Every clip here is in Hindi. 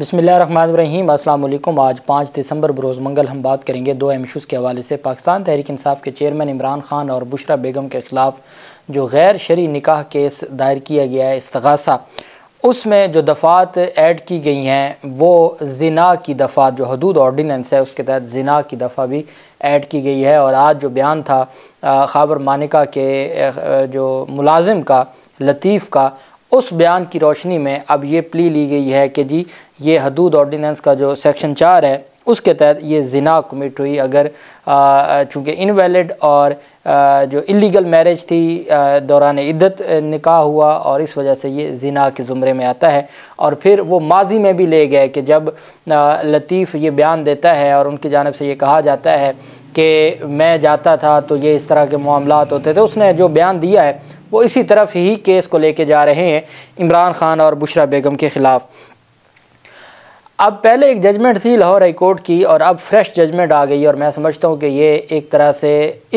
बसमीम अल्लाम आज पाँच दिसंबर बरोज़ मंगल हम बात करेंगे दो एम इशूज़ के हवाले से पाकिस्तान तहरीक इसाफ़ के चेयरमैन इमरान खान और बुशरा बेगम के ख़िलाफ़ जो गैर शरी निकाह केस दायर किया गया है इसतगासा उसमें जो दफ़ात ऐड की गई हैं वो जना की दफ़ात जो हदूद ऑर्डीनेंस है उसके तहत जना की दफ़ा भी ऐड की गई है और आज जो बयान था खाबर मानिका के जो मुलाजिम का लतीफ़ का उस बयान की रोशनी में अब ये प्ली ली गई है कि जी ये हदूद ऑर्डीनेंस का जो सेक्शन चार है उसके तहत ये जिना कमिट हुई अगर चूँकि इनवैलिड और आ, जो इलीगल मैरिज थी दौरान इद्दत निकाह हुआ और इस वजह से ये जिना के ज़ुमरे में आता है और फिर वो माजी में भी ले गए कि जब आ, लतीफ़ ये बयान देता है और उनकी जानब से ये कहा जाता है कि मैं जाता था तो ये इस तरह के मामला होते थे तो उसने जो बयान दिया है वो इसी तरफ ही केस को लेके जा रहे हैं इमरान खान और बुशरा बेगम के ख़िलाफ़ अब पहले एक जजमेंट थी लाहौर हाई कोर्ट की और अब फ्रेश जजमेंट आ गई और मैं समझता हूँ कि ये एक तरह से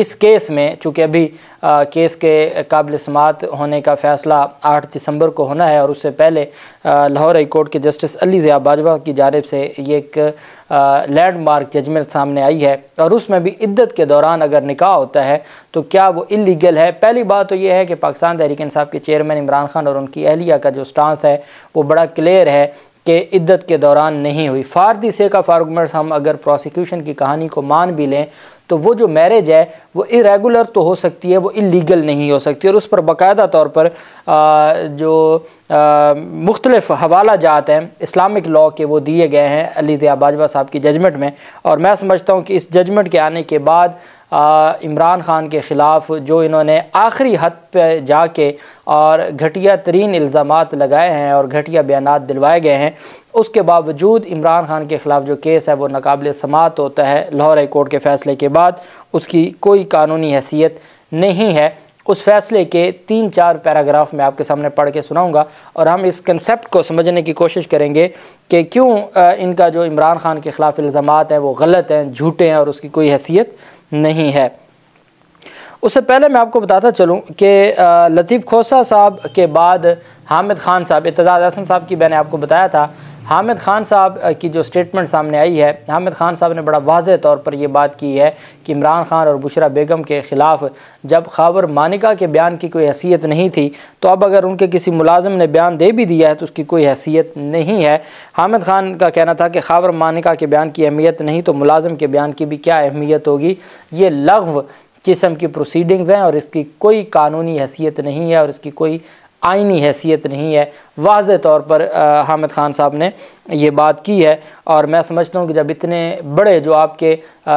इस केस में चूँकि अभी आ, केस के काबिल समात होने का फ़ैसला 8 दिसंबर को होना है और उससे पहले लाहौर हाई कोर्ट के जस्टिस अली ज़िया बाजवा की जानब से ये एक लैंडमार्क जजमेंट सामने आई है और उसमें भी इद्दत के दौरान अगर निकाह होता है तो क्या वो इलीगल है पहली बात तो ये है कि पाकिस्तान तहरीक इंसाफ के चेयरमैन इमरान खान और उनकी अहलिया का जो स्टांस है वो बड़ा क्लियर है के इद्दत के दौरान नहीं हुई फार दी सेक ऑफ आर्गूमेंट्स हम अगर प्रोसिक्यूशन की कहानी को मान भी लें तो वो जो मैरिज है वो इरेगुलर तो हो सकती है वो इलीगल नहीं हो सकती और उस पर बाकायदा तौर पर आ, जो मुख्तलफ़ हवाला जात हैं इस्लामिक लॉ के वो दिए गए हैं अली ज़िया बाजवा साहब की जजमेंट में और मैं समझता हूँ कि इस जजमेंट के आने के बाद इमरान ख़ान के ख़िलाफ़ जो इन्होंने आखिरी हद पर जाके और घटिया तरीन इल्ज़ाम लगाए हैं और घटिया बयान दिलवाए गए हैं उसके बावजूद इमरान खान के ख़िलाफ़ जो केस है वो नाकबिल समात होता है लाहौर हाई कोर्ट के फ़ैसले के बाद उसकी कोई कानूनी हैसियत नहीं है उस फैसले के तीन चार पैराग्राफ में आपके सामने पढ़ के सुनाऊंगा और हम इस कंसेप्ट को समझने की कोशिश करेंगे कि क्यों इनका जो इमरान खान के ख़िलाफ़ इल्ज़ाम हैं वो गलत हैं झूठे हैं और उसकी कोई हैसियत नहीं है उससे पहले मैं आपको बताता चलूँ कि लतीफ़ खोसा साहब के बाद हामिद खान साहब एतजाज़ हसन साहब की मैंने आपको बताया था हामिद खान साहब की जो स्टेटमेंट सामने आई है हामिद खान साहब ने बड़ा वाज तौर पर यह बात की है कि इमरान खान और बुशरा बेगम के ख़िलाफ़ जब खाबर मानिका के बयान की कोई हैसियत नहीं थी तो अब अगर उनके किसी मुलाजम ने बयान दे भी दिया है तो उसकी कोई हैसियत नहीं है हामिद खान का कहना था कि खाबर मानिका के बयान की अहमियत नहीं तो मुलाजम के बयान की भी क्या अहमियत होगी ये लघव किस्म की प्रोसीडिंग्स हैं और इसकी कोई कानूनी हैसियत नहीं है और इसकी कोई आइनी हैसियत नहीं है वाज तौर पर हामिद ख़ान साहब ने ये बात की है और मैं समझता हूँ कि जब इतने बड़े जो आपके आ,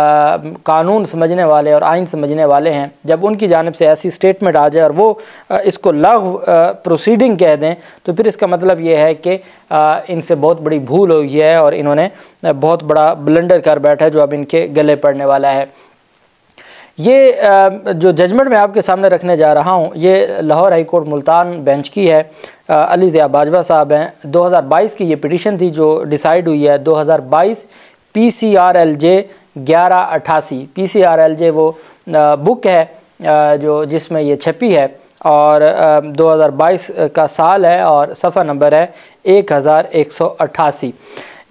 कानून समझने वाले और आइन समझने वाले हैं जब उनकी जानब से ऐसी स्टेटमेंट आ जाए और वो आ, इसको लव प्रोसीडिंग कह दें तो फिर इसका मतलब ये है कि इनसे बहुत बड़ी भूल हुई है और इन्होंने बहुत बड़ा ब्लेंडर कर बैठा है जो अब इनके गले पड़ने वाला है ये जो जजमेंट मैं आपके सामने रखने जा रहा हूँ ये Lahore high court Multan bench की है अली ज़िया बाजवा साहब हैं 2022 की ये पिटीशन थी जो डिसाइड हुई है 2022 P C R L J ग्यारह अट्ठासी P C R L J वो बुक है जो जिसमें ये छपी है और 2022 का साल है और सफ़ा नंबर है एक हज़ार एक सौ अट्ठासी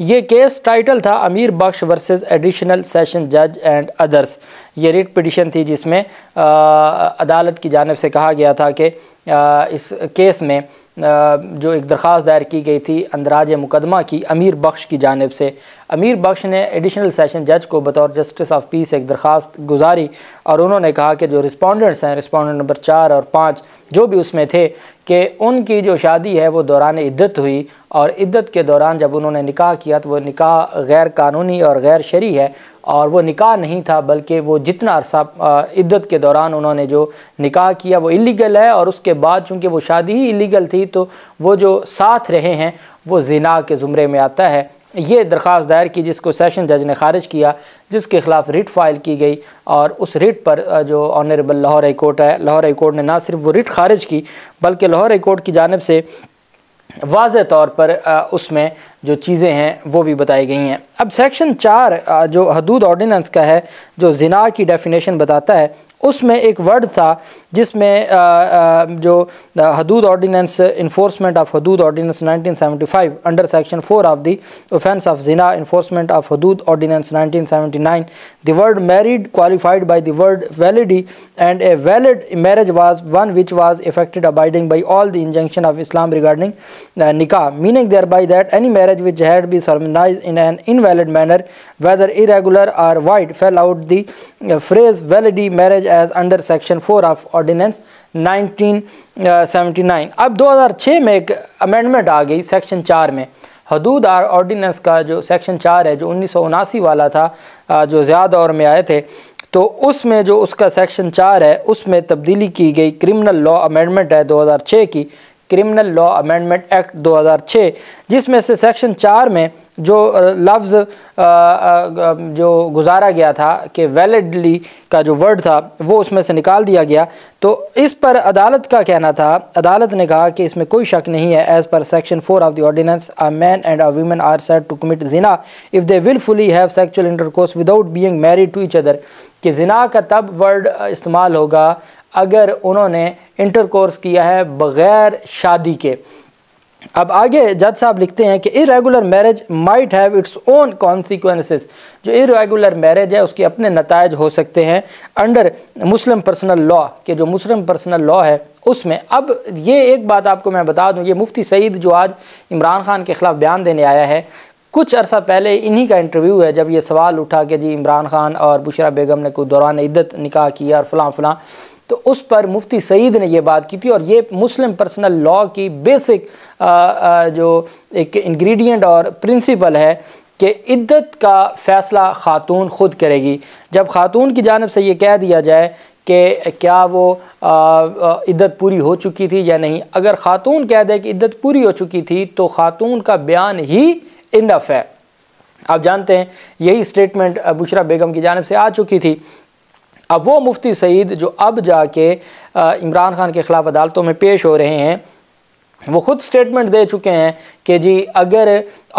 ये केस टाइटल था Amir Bakhsh versus additional session जज एंड अदर्स ये रिट पिटिशन थी जिसमें आ, अदालत की जानब से कहा गया था कि इस केस में जो एक दरख्वास्त दायर की गई थी अंदराज मुकदमा की अमीर बख्श की जानब से अमीर बख्श ने एडिशनल सेशन जज को बतौर जस्टिस ऑफ पीस एक दरख्वास्त गुजारी और उन्होंने कहा कि जो रिस्पोंडेंट्स हैं रिस्पोंडेंट नंबर चार और पाँच जो भी उसमें थे कि उनकी जो शादी है वो दौरान इद्दत हुई और इद्दत के दौरान जब उन्होंने निकाह किया तो वह निकाह गैर कानूनी और गैर शरी है और वो निकाह नहीं था बल्कि वो जितना अरसा इद्दत के दौरान उन्होंने जो निकाह किया वो इलीगल है और उसके बाद चूँकि वो शादी ही इलीगल थी तो वो जो साथ रहे हैं वो जिना के ज़ुमरे में आता है ये दरख्वास्त दायर की जिसको सेशन जज ने खारिज किया जिसके खिलाफ रिट फाइल की गई और उस रिट पर जो ऑनरेबल लाहौर हाई कोर्ट है लाहौर हाई कोर्ट ने ना सिर्फ वो रिट खारिज की बल्कि लाहौर हाई कोर्ट की जानब से वाज तौर पर उसमें जो चीज़ें हैं वो भी बताई गई हैं अब सेक्शन चार जो हदूद ऑर्डिनेंस का है जो जिना की डेफिनेशन बताता है उसमें एक वर्ड था जिसमें the हदूद Ordinance Enforcement of हदूद Ordinance 1975 under Section 4 of the Offence of Zina Enforcement of हदूद Ordinance 1979 the word married qualified by the word validity and a valid marriage was one which was effected abiding by all the injunction of Islam regarding uh, nikah meaning thereby that any marriage which had been solemnized in an invalid manner whether irregular or void fell out the uh, phrase validity marriage as under section 4 of ordinance 1979 uh, अब 2006 में एक अमेंडमेंट आ गई सेक्शन चार में हदूद आर ऑर्डिनेंस का जो सेक्शन चार है जो उन्नीस वाला था जो ज़्यादा दौर में आए थे तो उसमें जो उसका सेक्शन चार है उसमें तब्दीली की गई क्रिमिनल लॉ अमेंडमेंट है 2006 की क्रिमिनल लॉ अमेंडमेंट एक्ट 2006 जिसमें से सेक्शन चार में जो लफ्ज़ जो गुजारा गया था कि वैलिडली का जो वर्ड था वो उसमें से निकाल दिया गया तो इस पर अदालत का कहना था अदालत ने कहा कि इसमें कोई शक नहीं है as per section four of the ordinance a man and a women are set to commit जिना if they wilfully have sexual intercourse without being married to each other कि जिना का तब वर्ड इस्तेमाल होगा अगर उन्होंने इंटर कोर्स किया है बग़ैर शादी के अब आगे जज साहब लिखते हैं कि irregular marriage might have its own consequences जो इरेगुलर मैरिज है उसके अपने नतज हो सकते हैं अंडर मुस्लिम पर्सनल लॉ के जो मुस्लिम पर्सनल लॉ है उसमें अब ये एक बात आपको मैं बता दूं ये मुफ्ती सईद जो आज इमरान खान के ख़िलाफ़ बयान देने आया है कुछ अरसा पहले इन्हीं का इंटरव्यू है जब ये सवाल उठा कि जी इमरान खान और बुशरा बेगम ने कोई दौरान इद्दत निकाह किया और फ़लाँ फ़लाँ तो उस पर मुफ्ती सईद ने यह बात की थी और ये मुस्लिम पर्सनल लॉ की बेसिक आ, आ, जो एक इंग्रेडिएंट और प्रिंसिपल है कि इद्दत का फ़ैसला ख़ातून ख़ुद करेगी जब ख़ातून की जानब से ये कह दिया जाए कि क्या वो इद्दत पूरी हो चुकी थी या नहीं अगर ख़ातून कह दे कि इद्दत पूरी हो चुकी थी तो ख़ातून का बयान ही इनफ है आप जानते हैं यही स्टेटमेंट बुशरा बेगम की जानब से आ चुकी थी अब वो मुफ्ती सईद जो अब जाके इमरान खान के ख़िलाफ़ अदालतों में पेश हो रहे हैं वो ख़ुद स्टेटमेंट दे चुके हैं कि जी अगर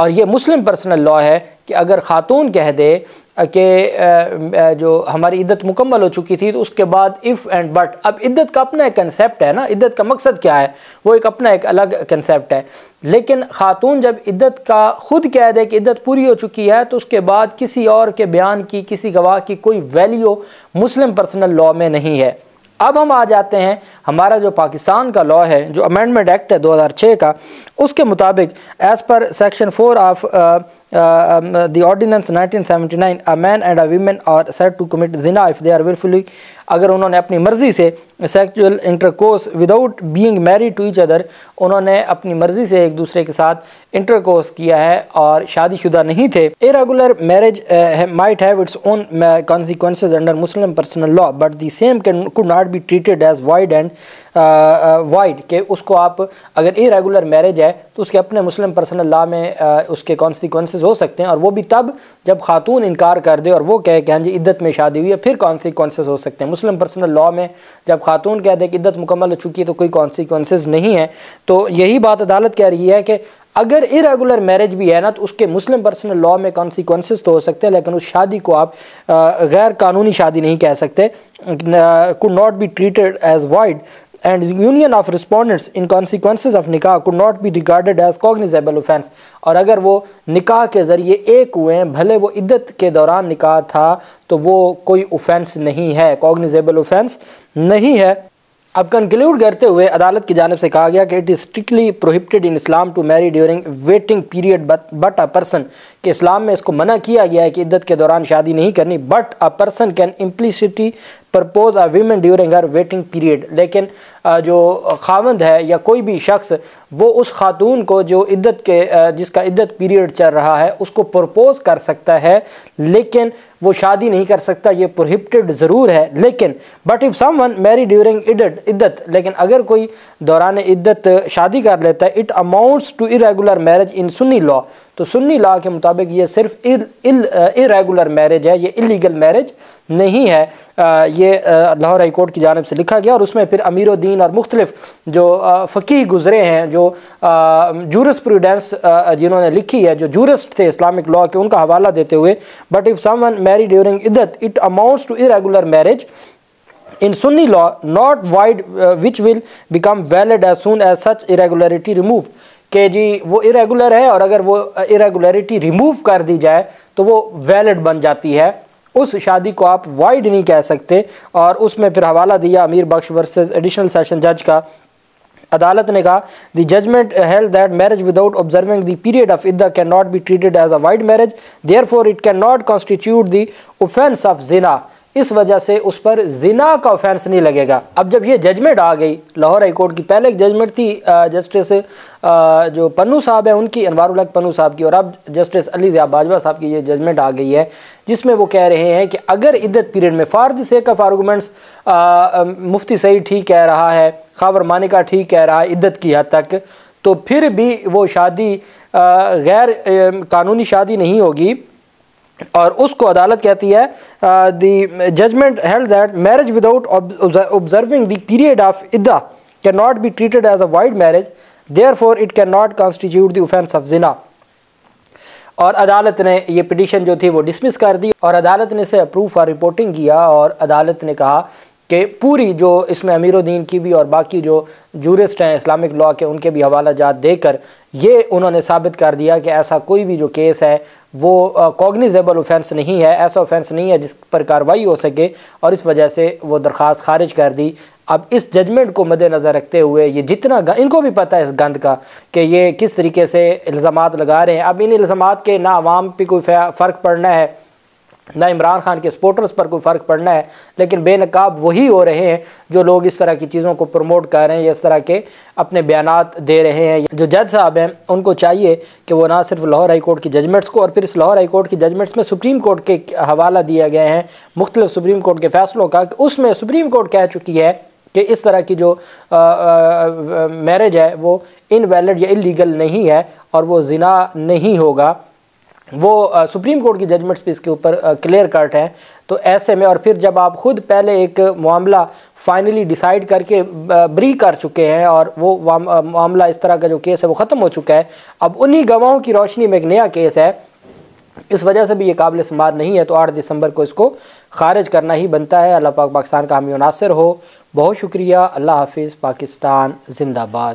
और ये मुस्लिम पर्सनल लॉ है कि अगर ख़ातून कह दे के जो हमारी इद्दत मुकम्मल हो चुकी थी तो उसके बाद इफ़ एंड बट अब इद्दत का अपना एक कंसेप्ट है ना इद्दत का मकसद क्या है वो एक अपना एक अलग कंसेप्ट है लेकिन ख़ातून जब इद्दत का ख़ुद कह दे कि इद्दत पूरी हो चुकी है तो उसके बाद किसी और के बयान की किसी गवाह की कोई वैल्यू मुस्लिम पर्सनल लॉ में नहीं है अब हम आ जाते हैं हमारा जो पाकिस्तान का लॉ है जो अमेंडमेंट एक्ट है 2006 का उसके मुताबिक as per section four of Uh, um, uh, the ordinance 1979 a man and a woman are said to commit zina if they are willfully अगर उन्होंने अपनी मर्ज़ी से sexual intercourse without being married to each other उन्होंने अपनी मर्ज़ी से एक दूसरे के साथ इंटरकोर्स किया है और शादीशुदा नहीं थे irregular marriage might have its own consequence under Muslim personal law but the same can could not be treated as void and void के उसको आप अगर इरेगुलर मैरिज है तो उसके अपने मुस्लिम पर्सनल लॉ में uh, उसके कॉन्सिक्वेंस हो सकते हैं और वो भी तब जब खातून इनकार कर दे और वो कहे कि हाँ जी इद्दत में शादी हुई है फिर कॉन्सिक्वेंस हो सकते हैं मुस्लिम पर्सनल लॉ में जब खातून कह दे कि इद्दत मुकम्मल हो चुकी है तो कोई कॉन्सिक्वेंसेज नहीं है तो यही बात अदालत कह रही है कि अगर इरेगुलर मैरिज भी है ना तो उसके मुस्लिम पर्सनल लॉ में कॉन्सिक्वेंसेस तो हो सकते हैं लेकिन उस शादी को आप गैर कानूनी शादी नहीं कह सकते could not be treated as void and union of respondents in consequences of nikah could not be regarded as cognizable offence और अगर वो निकाह के ज़रिए एक हुए हैं भले वो इद्दत के दौरान निकाह था तो वो कोई ऑफेंस नहीं है कॉग्निजेबल ऑफेंस नहीं है अब कंक्लूड करते हुए अदालत की जानब से कहा गया कि it is strictly prohibited in Islam to marry during waiting period but a person कि इस्लाम में इसको मना किया गया है कि इद्दत के दौरान शादी नहीं करनी but a person can implicitly propose a women during her waiting period लेकिन जो खावंद है या कोई भी शख्स वो उस खातून को जो इद्दत के जिसका इद्दत पीरियड चल रहा है उसको प्रपोज कर सकता है लेकिन वो शादी नहीं कर सकता ये प्रोहिबिटेड ज़रूर है लेकिन but if someone marry during इद्दत लेकिन अगर कोई दौरान इद्दत शादी कर लेता है it amounts to irregular marriage in Sunni law तो सुन्नी ला के मुताबिक ये सिर्फ इरेगुलर मैरिज है ये इलीगल मैरिज नहीं है आ, ये लाहौर हाई कोर्ट की जानब से लिखा गया और उसमें फिर अमीर उद्दीन और मुख्तलिफ जो फ़कीह गुज़रे हैं जो जूरस प्रूडेंस जिन्होंने लिखी है जो जूरस्ट थे इस्लामिक लॉ के उनका हवाला देते हुए but if one marry during इदत it amounts to irregular marriage in Sunni law not void which will become valid as soon as such irregularity remove कि जी वो इरेगुलर है और अगर वो इरेगुलरिटी रिमूव कर दी जाए तो वो वैलिड बन जाती है उस शादी को आप वाइड नहीं कह सकते और उसमें फिर हवाला दिया अमीर बख्श वर्सेस एडिशनल सेशन जज का अदालत ने कहा the judgement held that marriage without observing the period of इद्दा cannot be treated as a void marriage there it cannot constitute the offence of जिना इस वजह से उस पर जिना का ऑफेंस नहीं लगेगा अब जब ये जजमेंट आ गई लाहौर हाईकोर्ट की पहले एक जजमेंट थी जस्टिस जो पन्नू साहब हैं उनकी अनवारुल पन्नू साहब की और अब जस्टिस अली ज़िया बाजवा साहब की ये जजमेंट आ गई है जिसमें वो कह रहे हैं कि अगर इद्दत पीरियड में for the sake of arguments मुफ्ती सही ठीक कह रहा है खावर मानिका ठीक कह रहा है इद्दत की हद तक तो फिर भी वो शादी गैर कानूनी शादी नहीं होगी और उसको अदालत कहती है the judgement held that marriage without observing the period of इद्दा cannot be treated as a void marriage therefore it cannot constitute the offence of जिना और अदालत ने ये पिटीशन जो थी वो डिसमिस कर दी और अदालत ने इसे अप्रूव फॉर रिपोर्टिंग किया और अदालत ने कहा कि पूरी जो इसमें अमीरुद्दीन की भी और बाकी जो जूरिस्ट हैं इस्लामिक लॉ के उनके भी हवाला जात देकर ये उन्होंने साबित कर दिया कि ऐसा कोई भी जो केस है वो कॉग्निजेबल ऑफेंस नहीं है ऐसा ऑफेंस नहीं है जिस पर कार्रवाई हो सके और इस वजह से वो दरख्वास्त खारिज कर दी अब इस जजमेंट को मद्देनज़र रखते हुए ये जितना इनको भी पता है इस गंद का कि ये किस तरीके से इल्ज़ाम लगा रहे हैं अब इन इल्ज़ाम के ना आवाम पर कोई फ़र्क पड़ना है ना इमरान खान के सपोर्टर्स पर कोई फ़र्क पड़ना है लेकिन बेनकाब वही हो रहे हैं जो लोग इस तरह की चीज़ों को प्रमोट कर रहे हैं या इस तरह के अपने बयान दे रहे हैं जो जज साहब हैं उनको चाहिए कि वो ना सिर्फ लाहौर हाई कोर्ट की जजमेंट्स को और फिर इस लाहौर हाई कोर्ट की जजमेंट्स में सुप्रीम कोर्ट के हवाला दिया गया है मुख्तलिफ सुप्रीम कोर्ट के फैसलों का उसमें सुप्रीम कोर्ट कह चुकी है कि इस तरह की जो मैरिज है वो इनवैलिड या इलीगल नहीं है और वो जिना नहीं होगा वो आ, सुप्रीम कोर्ट की जजमेंट्स भी इसके ऊपर क्लियर कट हैं तो ऐसे में और फिर जब आप खुद पहले एक मामला फाइनली डिसाइड करके ब्री कर चुके हैं और वो मामला इस तरह का जो केस है वो ख़त्म हो चुका है अब उन्हीं गवाहों की रोशनी में एक नया केस है इस वजह से भी ये काबिल समाज नहीं है तो आठ दिसंबर को इसको खारिज करना ही बनता है अल्लाह पाक पाकिस्तान का हमी मुनासर हो बहुत शुक्रिया अल्लाह हाफिज़ पाकिस्तान जिंदाबाद